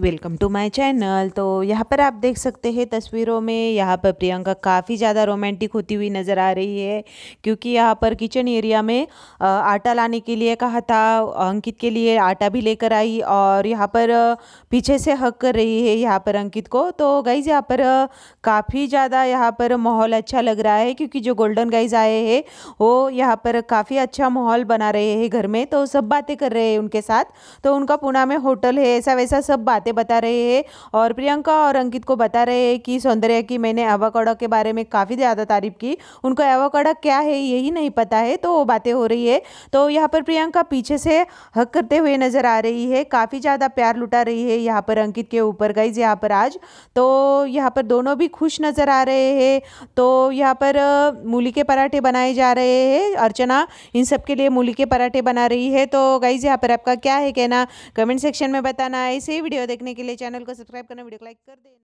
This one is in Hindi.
वेलकम टू माय चैनल तो यहाँ पर आप देख सकते हैं तस्वीरों में यहाँ पर प्रियंका काफ़ी ज़्यादा रोमांटिक होती हुई नज़र आ रही है क्योंकि यहाँ पर किचन एरिया में आटा लाने के लिए कहा था अंकित के लिए आटा भी लेकर आई और यहाँ पर पीछे से हक कर रही है यहाँ पर अंकित को तो गाइज़ यहाँ पर काफ़ी ज़्यादा यहाँ पर माहौल अच्छा लग रहा है क्योंकि जो गोल्डन गाइज आए हैं वो यहाँ पर काफ़ी अच्छा माहौल बना रहे हैं घर में तो सब बातें कर रहे हैं उनके साथ तो उनका पुणा में होटल है ऐसा वैसा ऐसा सब बातें बता रहे हैं और प्रियंका और अंकित को बता रहे हैं कि सौंदर्या की मैंने एवाकाडो के बारे में काफ़ी ज़्यादा तारीफ की उनको एवाकाडो क्या है यही नहीं पता है तो वो बातें हो रही है तो यहाँ पर प्रियंका पीछे से हक करते हुए नज़र आ रही है काफ़ी ज़्यादा प्यार लुटा रही है यहाँ पर अंकित के ऊपर गाइज यहाँ पर आज तो यहाँ पर दोनों भी खुश नज़र आ रहे हैं तो यहाँ पर मूली के पराठे बनाए जा रहे हैं अर्चना इन सब के लिए मूली के पराठे बना रही है तो गाइज यहाँ पर आपका क्या है कहना कमेंट सेक्शन में बताना है ऐसे ही वीडियो देखने के लिए चैनल को सब्सक्राइब करना वीडियो को लाइक कर देना